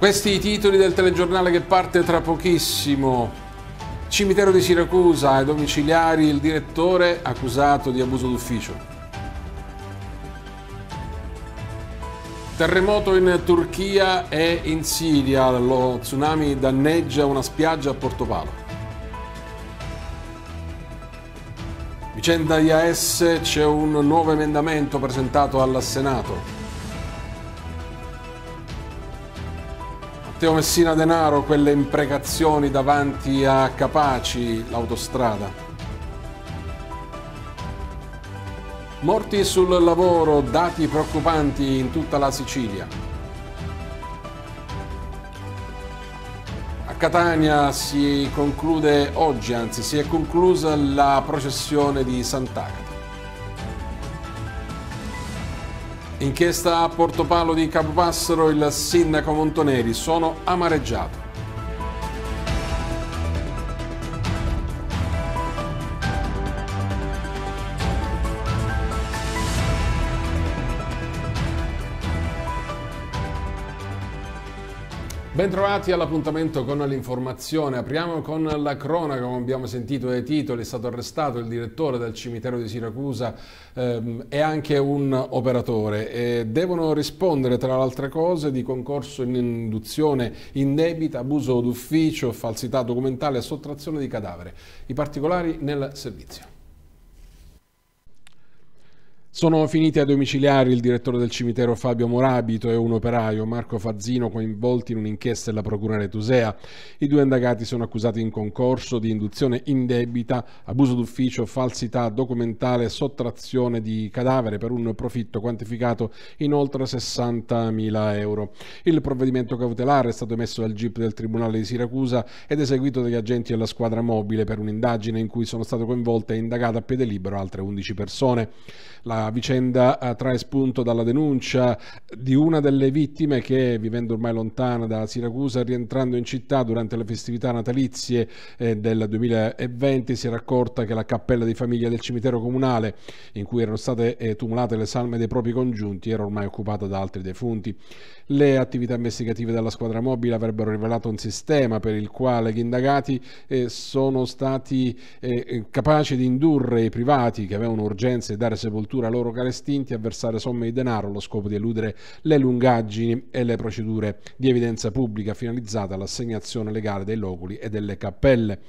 Questi i titoli del telegiornale che parte tra pochissimo. Cimitero di Siracusa, ai domiciliari il direttore accusato di abuso d'ufficio. Terremoto in Turchia e in Siria, lo tsunami danneggia una spiaggia a Portopalo. Vicenda IAS, c'è un nuovo emendamento presentato al Senato. Matteo Messina Denaro, quelle imprecazioni davanti a Capaci, l'autostrada. Morti sul lavoro, dati preoccupanti in tutta la Sicilia. A Catania si conclude oggi, anzi si è conclusa la processione di Sant'Agata. Inchiesta a Portopalo di Capopassero, il sindaco Montoneri, sono amareggiato. Bentrovati all'appuntamento con l'informazione. Apriamo con la cronaca, come abbiamo sentito dai titoli, è stato arrestato il direttore del cimitero di Siracusa ehm, e anche un operatore. E devono rispondere tra le altre cose di concorso in induzione indebita, abuso d'ufficio, falsità documentale e sottrazione di cadavere. I particolari nel servizio. Sono finiti ai domiciliari il direttore del cimitero Fabio Morabito e un operaio Marco Fazzino coinvolti in un'inchiesta della Procura Retusea. I due indagati sono accusati in concorso di induzione indebita, abuso d'ufficio, falsità documentale e sottrazione di cadavere per un profitto quantificato in oltre 60.000 euro. Il provvedimento cautelare è stato emesso dal GIP del Tribunale di Siracusa ed eseguito dagli agenti della squadra mobile per un'indagine in cui sono state coinvolte e indagate a piede libero altre 11 persone. La vicenda eh, trae spunto dalla denuncia di una delle vittime che, vivendo ormai lontana da Siracusa, rientrando in città durante le festività natalizie eh, del 2020, si era accorta che la cappella di famiglia del cimitero comunale, in cui erano state eh, tumulate le salme dei propri congiunti, era ormai occupata da altri defunti. Le attività investigative della squadra mobile avrebbero rivelato un sistema per il quale gli indagati sono stati capaci di indurre i privati che avevano urgenze di dare sepoltura loro estinti a versare somme di denaro allo scopo di eludere le lungaggini e le procedure di evidenza pubblica finalizzate all'assegnazione legale dei loculi e delle cappelle.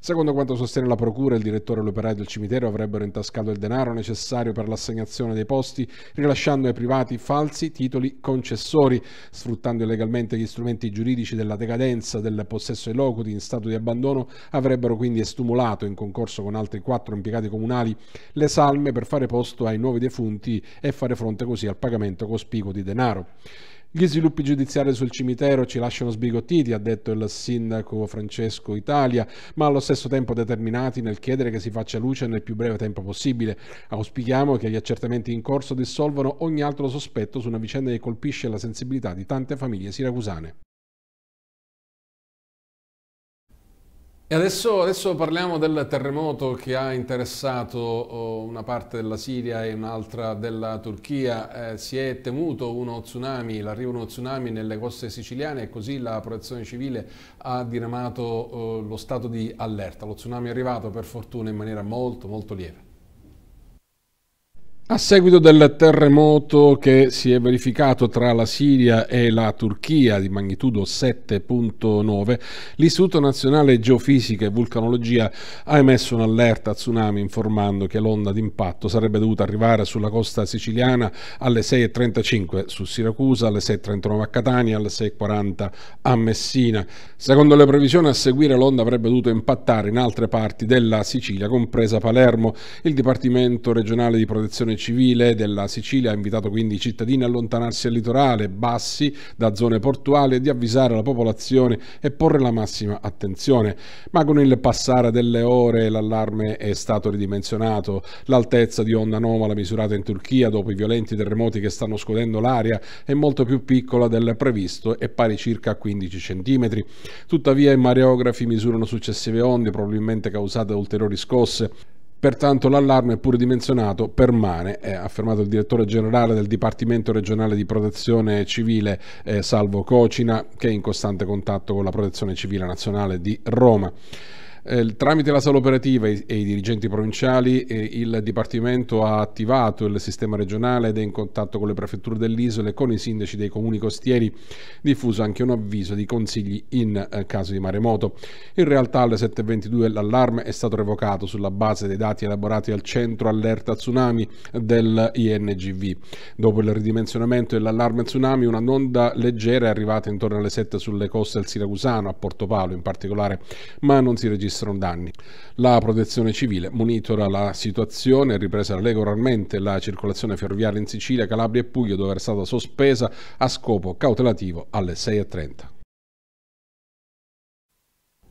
Secondo quanto sostiene la Procura, il direttore e l'operaio del cimitero avrebbero intascato il denaro necessario per l'assegnazione dei posti, rilasciando ai privati falsi titoli concessori, sfruttando illegalmente gli strumenti giuridici della decadenza del possesso ai locuti in stato di abbandono, avrebbero quindi estumulato, in concorso con altri quattro impiegati comunali, le salme per fare posto ai nuovi nuovi defunti e fare fronte così al pagamento cospicuo di denaro. Gli sviluppi giudiziari sul cimitero ci lasciano sbigottiti, ha detto il sindaco Francesco Italia, ma allo stesso tempo determinati nel chiedere che si faccia luce nel più breve tempo possibile. Auspichiamo che gli accertamenti in corso dissolvano ogni altro sospetto su una vicenda che colpisce la sensibilità di tante famiglie siracusane. E adesso, adesso, parliamo del terremoto che ha interessato oh, una parte della Siria e un'altra della Turchia. Eh, si è temuto uno tsunami, l'arrivo di uno tsunami nelle coste siciliane e così la protezione civile ha diramato eh, lo stato di allerta. Lo tsunami è arrivato per fortuna in maniera molto molto lieve. A seguito del terremoto che si è verificato tra la Siria e la Turchia di magnitudo 7.9, l'Istituto Nazionale Geofisica e Vulcanologia ha emesso un'allerta tsunami informando che l'onda d'impatto sarebbe dovuta arrivare sulla costa siciliana alle 6.35 su Siracusa, alle 6.39 a Catania, alle 6.40 a Messina. Secondo le previsioni a seguire l'onda avrebbe dovuto impattare in altre parti della Sicilia, compresa Palermo. Il Dipartimento regionale di protezione civile della Sicilia ha invitato quindi i cittadini a allontanarsi al litorale, bassi, da zone portuali e di avvisare la popolazione e porre la massima attenzione. Ma con il passare delle ore l'allarme è stato ridimensionato. L'altezza di onda anomala misurata in Turchia dopo i violenti terremoti che stanno scodendo l'aria è molto più piccola del previsto e pari circa 15 cm. Tuttavia i mareografi misurano successive onde probabilmente causate da ulteriori scosse. Pertanto l'allarme è pure dimensionato, permane, ha affermato il direttore generale del Dipartimento regionale di protezione civile eh, Salvo Cocina, che è in costante contatto con la protezione civile nazionale di Roma. Eh, tramite la sala operativa e, e i dirigenti provinciali eh, il Dipartimento ha attivato il sistema regionale ed è in contatto con le prefetture dell'isola e con i sindaci dei comuni costieri, diffuso anche un avviso di consigli in eh, caso di maremoto. In realtà alle 7.22 l'allarme è stato revocato sulla base dei dati elaborati al centro allerta tsunami del INGV. Dopo il ridimensionamento dell'allarme tsunami una onda leggera è arrivata intorno alle 7 sulle coste del Siracusano, a Porto Palo in particolare, ma non si registra registrano danni. La protezione civile monitora la situazione, è ripresa regolarmente la circolazione ferroviaria in Sicilia, Calabria e Puglia dove era stata sospesa a scopo cautelativo alle 6.30.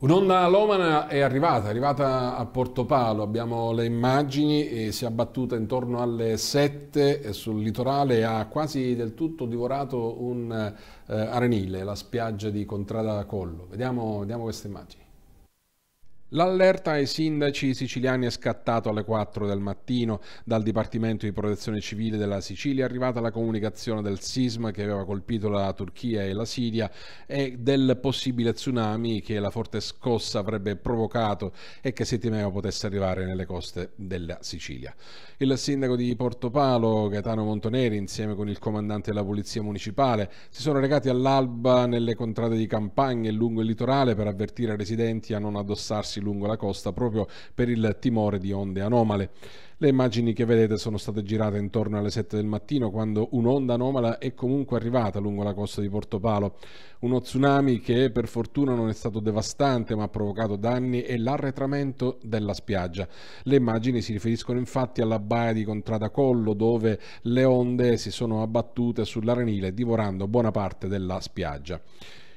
Un'onda lomana è arrivata, è arrivata a Porto Palo, abbiamo le immagini e si è abbattuta intorno alle 7 eh, sul litorale e ha quasi del tutto divorato un eh, arenile, la spiaggia di Contrada Collo. Vediamo, vediamo queste immagini. L'allerta ai sindaci siciliani è scattato alle 4 del mattino. Dal Dipartimento di Protezione Civile della Sicilia è arrivata la comunicazione del sisma che aveva colpito la Turchia e la Siria e del possibile tsunami che la forte scossa avrebbe provocato e che si temeva potesse arrivare nelle coste della Sicilia. Il sindaco di Portopalo, Gaetano Montoneri, insieme con il comandante della Polizia Municipale, si sono recati all'alba nelle contrade di campagna e lungo il litorale per avvertire i residenti a non addossarsi spostarsi lungo la costa proprio per il timore di onde anomale. Le immagini che vedete sono state girate intorno alle 7 del mattino quando un'onda anomala è comunque arrivata lungo la costa di Porto Palo. Uno tsunami che per fortuna non è stato devastante ma ha provocato danni e l'arretramento della spiaggia. Le immagini si riferiscono infatti alla baia di Contrada Collo dove le onde si sono abbattute sull'arenile divorando buona parte della spiaggia.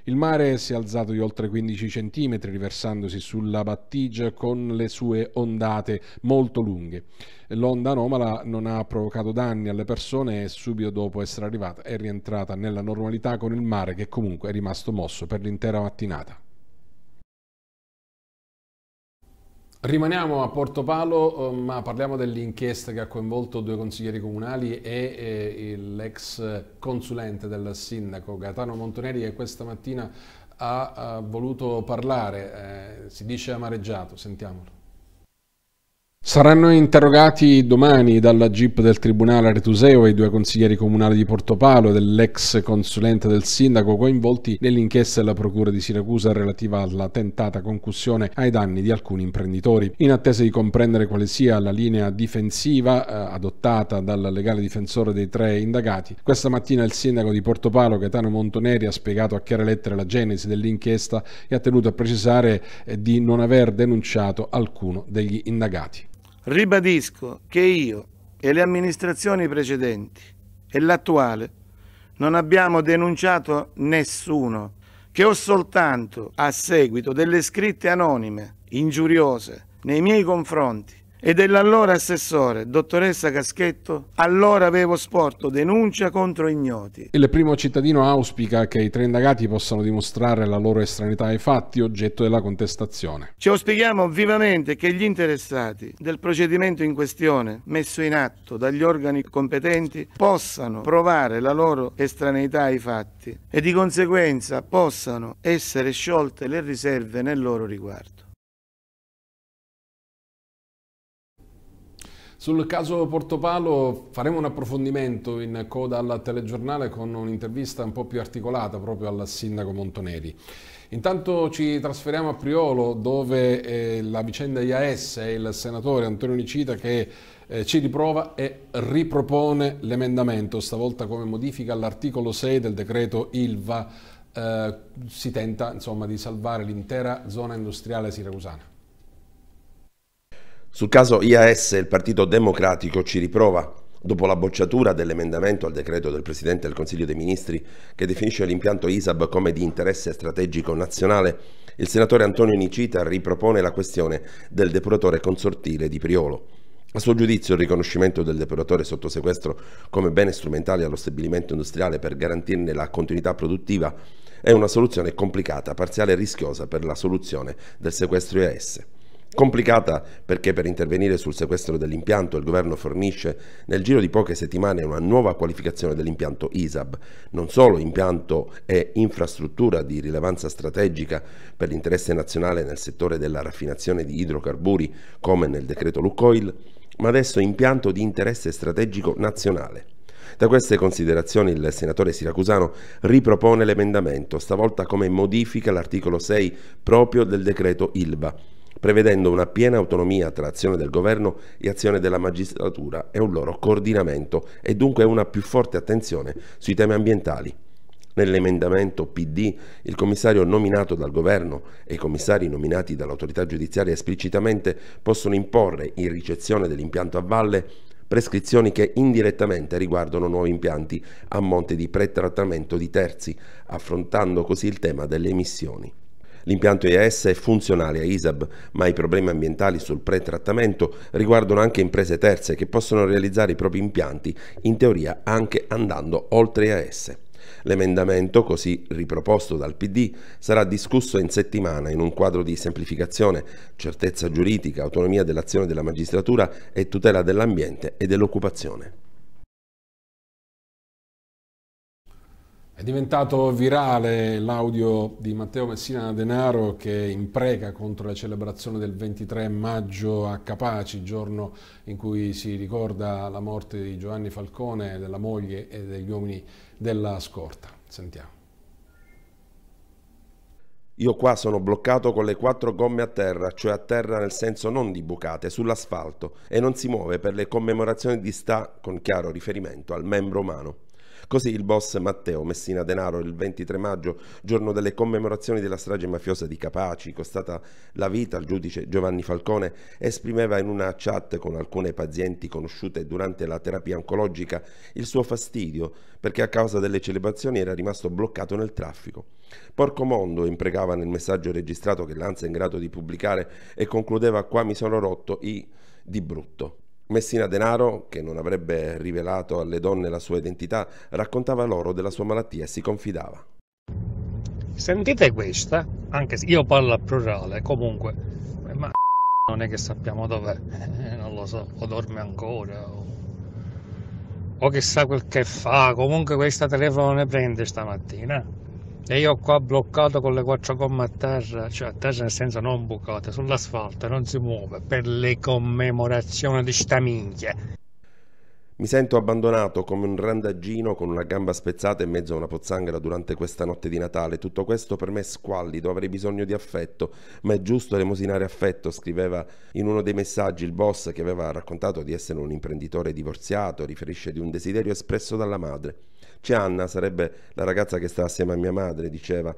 Il mare si è alzato di oltre 15 cm, riversandosi sulla battigia con le sue ondate molto lunghe. L'onda anomala non ha provocato danni alle persone e subito dopo essere arrivata è rientrata nella normalità con il mare che comunque è rimasto mosso per l'intera mattinata. Rimaniamo a Porto Palo, eh, ma parliamo dell'inchiesta che ha coinvolto due consiglieri comunali e eh, l'ex consulente del sindaco Gaetano Montoneri che questa mattina ha voluto parlare, eh, si dice amareggiato, sentiamolo. Saranno interrogati domani dalla GIP del Tribunale Aretuseo i due consiglieri comunali di Portopalo e dell'ex consulente del sindaco coinvolti nell'inchiesta della Procura di Siracusa relativa alla tentata concussione ai danni di alcuni imprenditori. In attesa di comprendere quale sia la linea difensiva eh, adottata dal legale difensore dei tre indagati, questa mattina il sindaco di Portopalo Gaetano Montoneri ha spiegato a chiare lettere la genesi dell'inchiesta e ha tenuto a precisare eh, di non aver denunciato alcuno degli indagati. Ribadisco che io e le amministrazioni precedenti e l'attuale non abbiamo denunciato nessuno che ho soltanto a seguito delle scritte anonime, ingiuriose, nei miei confronti, e dell'allora assessore, dottoressa Caschetto, allora avevo sporto denuncia contro ignoti. Il primo cittadino auspica che i tre indagati possano dimostrare la loro estranità ai fatti oggetto della contestazione. Ci auspichiamo vivamente che gli interessati del procedimento in questione, messo in atto dagli organi competenti, possano provare la loro estraneità ai fatti e di conseguenza possano essere sciolte le riserve nel loro riguardo. Sul caso Portopalo faremo un approfondimento in coda al telegiornale con un'intervista un po' più articolata proprio al sindaco Montoneri. Intanto ci trasferiamo a Priolo dove eh, la vicenda IAS e il senatore Antonio Nicita che eh, ci riprova e ripropone l'emendamento, stavolta come modifica all'articolo 6 del decreto ILVA, eh, si tenta insomma, di salvare l'intera zona industriale siracusana. Sul caso IAS il Partito Democratico ci riprova dopo la bocciatura dell'emendamento al decreto del Presidente del Consiglio dei Ministri che definisce l'impianto ISAB come di interesse strategico nazionale, il senatore Antonio Nicita ripropone la questione del depuratore consortile di Priolo. A suo giudizio il riconoscimento del depuratore sotto sequestro come bene strumentale allo stabilimento industriale per garantirne la continuità produttiva è una soluzione complicata, parziale e rischiosa per la soluzione del sequestro IAS. Complicata perché per intervenire sul sequestro dell'impianto il governo fornisce nel giro di poche settimane una nuova qualificazione dell'impianto ISAB. Non solo impianto e infrastruttura di rilevanza strategica per l'interesse nazionale nel settore della raffinazione di idrocarburi come nel decreto Lucoil, ma adesso impianto di interesse strategico nazionale. Da queste considerazioni il senatore siracusano ripropone l'emendamento, stavolta come modifica l'articolo 6 proprio del decreto ILBA prevedendo una piena autonomia tra azione del governo e azione della magistratura e un loro coordinamento e dunque una più forte attenzione sui temi ambientali. Nell'emendamento PD il commissario nominato dal governo e i commissari nominati dall'autorità giudiziaria esplicitamente possono imporre in ricezione dell'impianto a valle prescrizioni che indirettamente riguardano nuovi impianti a monte di pretrattamento di terzi, affrontando così il tema delle emissioni. L'impianto EAS è funzionale a ISAB, ma i problemi ambientali sul pretrattamento riguardano anche imprese terze che possono realizzare i propri impianti, in teoria anche andando oltre EAS. L'emendamento, così riproposto dal PD, sarà discusso in settimana in un quadro di semplificazione, certezza giuridica, autonomia dell'azione della magistratura e tutela dell'ambiente e dell'occupazione. È diventato virale l'audio di Matteo Messina Denaro che impreca contro la celebrazione del 23 maggio a Capaci, giorno in cui si ricorda la morte di Giovanni Falcone, della moglie e degli uomini della scorta. Sentiamo. Io qua sono bloccato con le quattro gomme a terra, cioè a terra nel senso non di bucate, sull'asfalto, e non si muove per le commemorazioni di sta, con chiaro riferimento al membro umano. Così il boss Matteo Messina Denaro il 23 maggio, giorno delle commemorazioni della strage mafiosa di Capaci, costata la vita al giudice Giovanni Falcone, esprimeva in una chat con alcune pazienti conosciute durante la terapia oncologica il suo fastidio perché a causa delle celebrazioni era rimasto bloccato nel traffico. Porco mondo, impregava nel messaggio registrato che l'ANSA è in grado di pubblicare e concludeva qua mi sono rotto i di brutto. Messina Denaro, che non avrebbe rivelato alle donne la sua identità, raccontava loro della sua malattia e si confidava. Sentite questa, anche se io parlo a plurale, comunque, ma non è che sappiamo dov'è, eh, non lo so, o dorme ancora, o, o chissà quel che fa, comunque questa telefono ne prende stamattina e io qua bloccato con le quattro gomme a terra, cioè a terra nel senso non bucate, sull'asfalto non si muove per le commemorazioni di sta minchia. Mi sento abbandonato come un randaggino con una gamba spezzata in mezzo a una pozzanghera durante questa notte di Natale. Tutto questo per me è squallido, avrei bisogno di affetto, ma è giusto elemosinare affetto, scriveva in uno dei messaggi il boss che aveva raccontato di essere un imprenditore divorziato, riferisce di un desiderio espresso dalla madre. C'è Anna, sarebbe la ragazza che sta assieme a mia madre, diceva.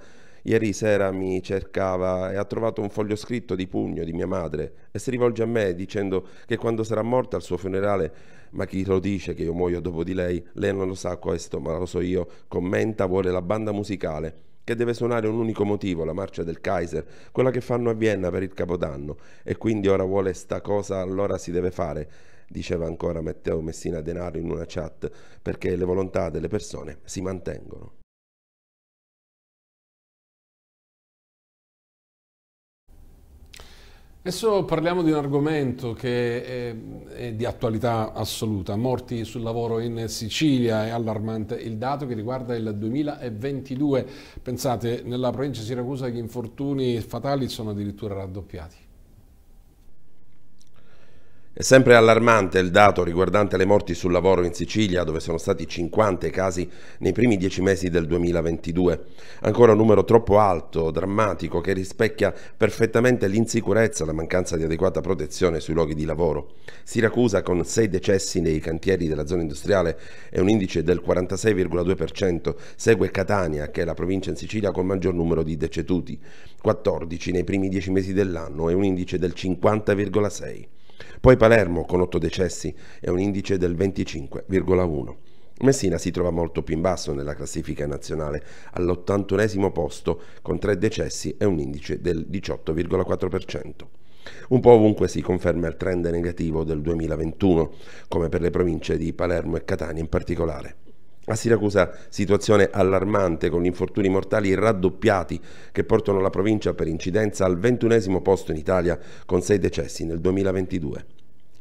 Ieri sera mi cercava e ha trovato un foglio scritto di pugno di mia madre e si rivolge a me dicendo che quando sarà morta al suo funerale, ma chi lo dice che io muoio dopo di lei, lei non lo sa questo, ma lo so io, commenta vuole la banda musicale che deve suonare un unico motivo, la marcia del Kaiser, quella che fanno a Vienna per il Capodanno, e quindi ora vuole sta cosa, allora si deve fare diceva ancora Matteo Messina Denaro in una chat, perché le volontà delle persone si mantengono. Adesso parliamo di un argomento che è, è, di attualità assoluta, morti sul lavoro in Sicilia, è allarmante il dato che riguarda il 2022, pensate nella provincia di Siracusa gli infortuni fatali sono addirittura raddoppiati. È sempre allarmante il dato riguardante le morti sul lavoro in Sicilia, dove sono stati 50 i casi nei primi 10 mesi del 2022. Ancora un numero troppo alto, drammatico, che rispecchia perfettamente l'insicurezza e la mancanza di adeguata protezione sui luoghi di lavoro. Siracusa, con 6 decessi nei cantieri della zona industriale e un indice del 46,2%, segue Catania, che è la provincia in Sicilia con maggior numero di deceduti, 14 nei primi 10 mesi dell'anno e un indice del 50,6%. Poi Palermo con 8 decessi e un indice del 25,1. Messina si trova molto più in basso nella classifica nazionale, all'81 posto con 3 decessi e un indice del 18,4%. Un po' ovunque si conferma il trend negativo del 2021, come per le province di Palermo e Catania in particolare. A Siracusa situazione allarmante con infortuni mortali raddoppiati che portano la provincia per incidenza al ventunesimo posto in Italia con sei decessi nel 2022.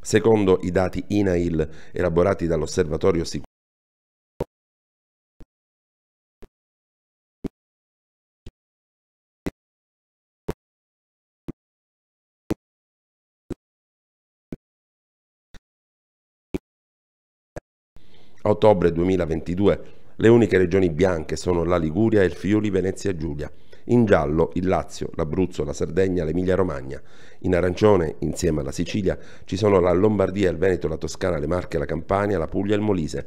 Secondo i dati INAIL elaborati dall'Osservatorio Sicurezza A ottobre 2022 le uniche regioni bianche sono la Liguria e il Friuli Venezia Giulia. In giallo il Lazio, l'Abruzzo, la Sardegna, l'Emilia Romagna. In arancione, insieme alla Sicilia, ci sono la Lombardia, il Veneto, la Toscana, le Marche, la Campania, la Puglia e il Molise.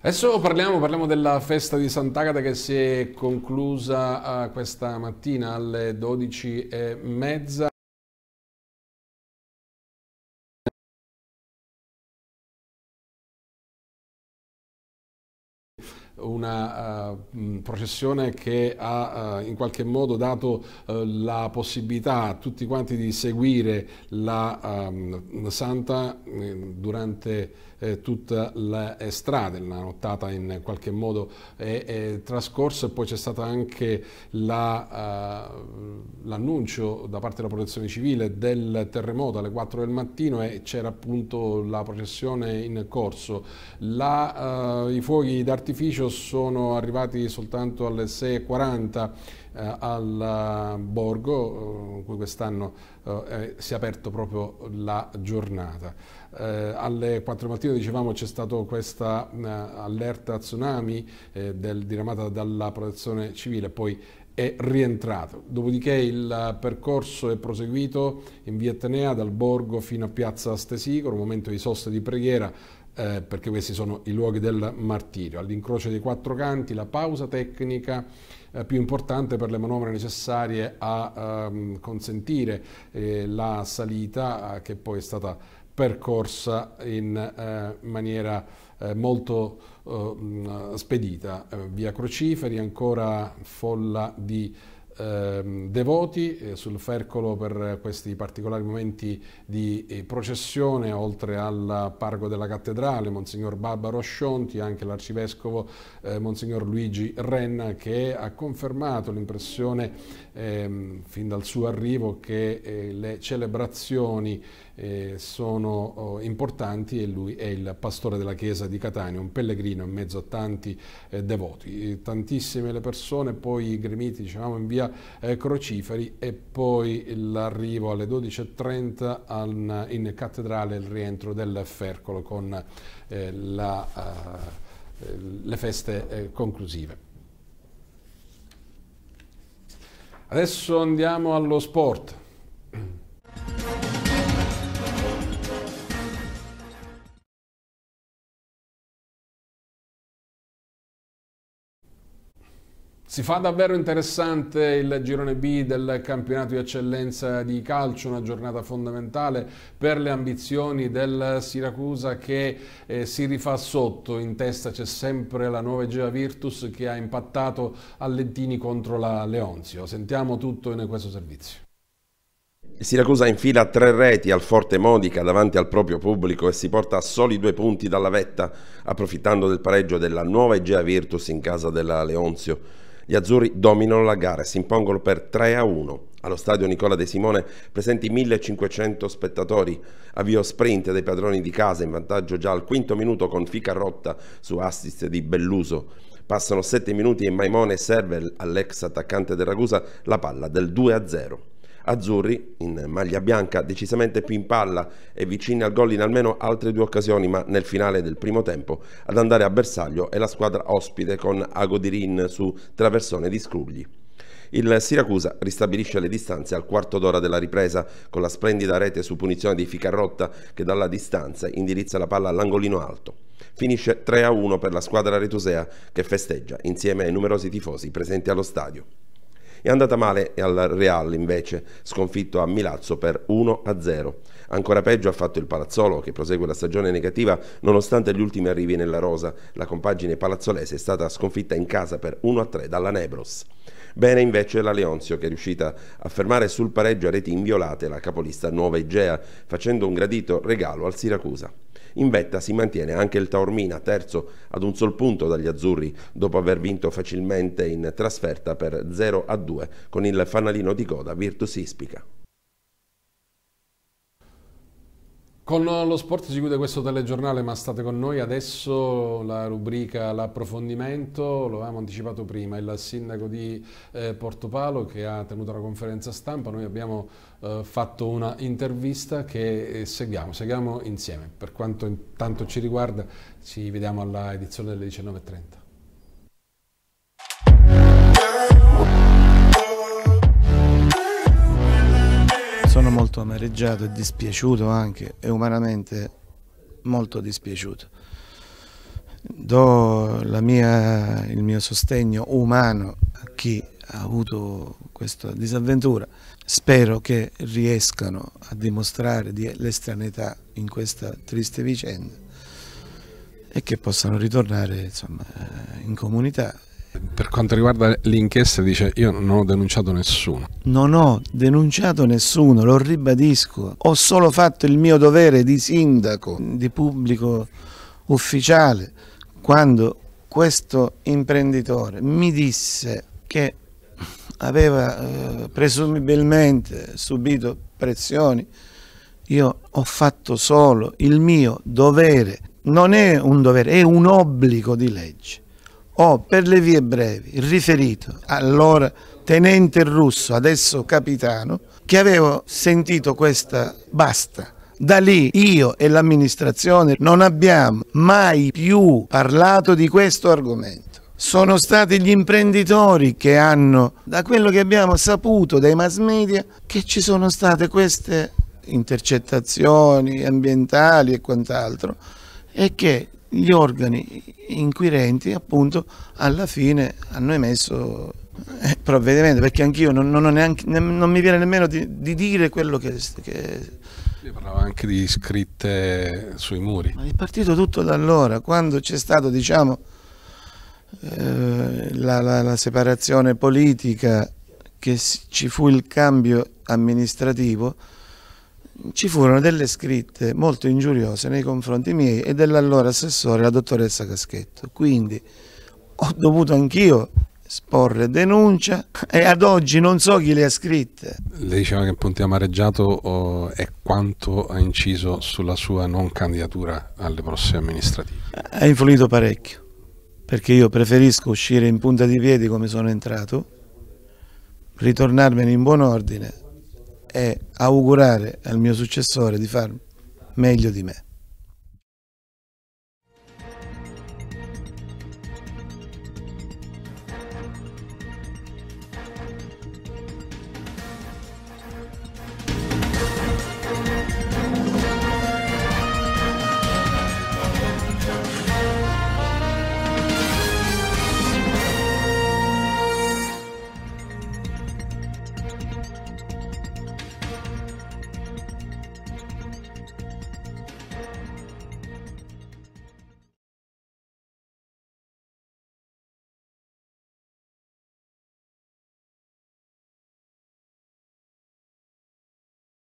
Adesso parliamo, parliamo, della festa di Sant'Agata che si è conclusa uh, questa mattina alle 12.30. una uh, processione che ha uh, in qualche modo dato uh, la possibilità a tutti quanti di seguire la ehm, Santa durante eh, tutta la eh, strada, la nottata in qualche modo è, è trascorsa e poi c'è stato anche eh, l'annuncio la, uh, da parte della protezione civile del terremoto alle 4 del mattino e c'era appunto la processione in corso. La, uh, I fuochi d'artificio sono arrivati soltanto alle 6.40 al borgo, in cui quest'anno eh, si è aperto proprio la giornata eh, alle 4 mattina dicevamo c'è stata questa uh, allerta tsunami eh, del, diramata dalla protezione civile, poi è rientrato. Dopodiché il percorso è proseguito in via Atenea dal Borgo fino a piazza Stesicoro, un momento di sosta e di preghiera eh, perché questi sono i luoghi del martirio. All'incrocio dei quattro canti, la pausa tecnica eh, più importante per le manovre necessarie a ehm, consentire eh, la salita eh, che poi è stata percorsa in eh, maniera eh, molto eh, spedita. Eh, via Crociferi ancora folla di ehm, devoti eh, sul fercolo per questi particolari momenti di eh, processione, oltre al parco della cattedrale, Monsignor Barbaro Ascionti, anche l'arcivescovo Monsignor Luigi Renna che ha confermato l'impressione ehm, fin dal suo arrivo che eh, le celebrazioni eh, sono oh, importanti e lui è il pastore della chiesa di Catania, un pellegrino in mezzo a tanti eh, devoti. tantissime le persone, poi i gremiti diciamo, in via eh, Crociferi e poi l'arrivo alle 12.30 an, in cattedrale il rientro del Fercolo con eh, la, eh, le feste conclusive. Adesso andiamo allo sport. Si fa davvero interessante il girone B del campionato di eccellenza di calcio, una giornata fondamentale per le ambizioni del Siracusa che eh, si rifà sotto, in testa c'è sempre la nuova Gea Virtus che ha impattato Allentini contro la Leonzio. Sentiamo tutto in questo servizio. Siracusa infila tre reti al Forte Modica davanti al proprio pubblico e si porta a soli due punti dalla vetta, approfittando del pareggio della nuova Egea Virtus in casa della Leonzio. Gli azzurri dominano la gara e si impongono per 3 a 1. Allo stadio Nicola De Simone presenti 1500 spettatori. Avvio sprint dei padroni di casa in vantaggio già al quinto minuto con Fica rotta su assist di Belluso. Passano 7 minuti e Maimone serve all'ex attaccante del Ragusa la palla del 2 a 0 azzurri in maglia bianca decisamente più in palla e vicini al gol in almeno altre due occasioni ma nel finale del primo tempo ad andare a bersaglio è la squadra ospite con Agodirin su traversone di Scrugli. Il Siracusa ristabilisce le distanze al quarto d'ora della ripresa con la splendida rete su punizione di Ficarrotta che dalla distanza indirizza la palla all'angolino alto. Finisce 3-1 per la squadra retusea che festeggia insieme ai numerosi tifosi presenti allo stadio. È andata male al Real invece, sconfitto a Milazzo per 1-0. Ancora peggio ha fatto il Palazzolo, che prosegue la stagione negativa nonostante gli ultimi arrivi nella rosa. La compagine palazzolese è stata sconfitta in casa per 1-3 dalla Nebros. Bene invece la Leonzio che è riuscita a fermare sul pareggio a reti inviolate la capolista Nuova Igea, facendo un gradito regalo al Siracusa. In vetta si mantiene anche il Taormina, terzo ad un sol punto dagli azzurri, dopo aver vinto facilmente in trasferta per 0 2 con il fanalino di coda Virtus Ispica. Con lo sport si chiude questo telegiornale, ma state con noi adesso la rubrica L'approfondimento, lo avevamo anticipato prima, il sindaco di eh, Portopalo che ha tenuto la conferenza stampa, noi abbiamo eh, fatto una intervista che eh, seguiamo, seguiamo insieme. Per quanto intanto ci riguarda ci vediamo alla edizione delle 19.30. Sono molto amareggiato e dispiaciuto anche e umanamente molto dispiaciuto. Do mia, il mio sostegno umano a chi ha avuto questa disavventura. Spero che riescano a dimostrare l'estranità in questa triste vicenda e che possano ritornare insomma, in comunità per quanto riguarda l'inchiesta dice io non ho denunciato nessuno. Non ho denunciato nessuno, lo ribadisco. Ho solo fatto il mio dovere di sindaco, di pubblico ufficiale, quando questo imprenditore mi disse che aveva eh, presumibilmente subito pressioni. Io ho fatto solo il mio dovere, non è un dovere, è un obbligo di legge ho oh, per le vie brevi riferito allora tenente russo, adesso capitano, che avevo sentito questa basta. Da lì io e l'amministrazione non abbiamo mai più parlato di questo argomento. Sono stati gli imprenditori che hanno, da quello che abbiamo saputo dai mass media, che ci sono state queste intercettazioni ambientali e quant'altro e che gli organi inquirenti appunto alla fine hanno emesso eh, provvedimento perché anch'io non, non, neanche, ne, non, mi viene nemmeno di, di dire quello che, che... Io parlavo anche di scritte sui muri. Ma è partito tutto da allora, quando c'è stato diciamo, eh, la, la, la, separazione politica, che ci fu il cambio amministrativo, ci furono delle scritte molto ingiuriose nei confronti miei e dell'allora assessore, la dottoressa Caschetto. Quindi ho dovuto anch'io esporre denuncia e ad oggi non so chi le ha scritte. Lei diceva che Ponte Amareggiato oh, è quanto ha inciso sulla sua non candidatura alle prossime amministrative? Ha influito parecchio, perché io preferisco uscire in punta di piedi come sono entrato, ritornarmene in buon ordine e augurare al mio successore di far meglio di me.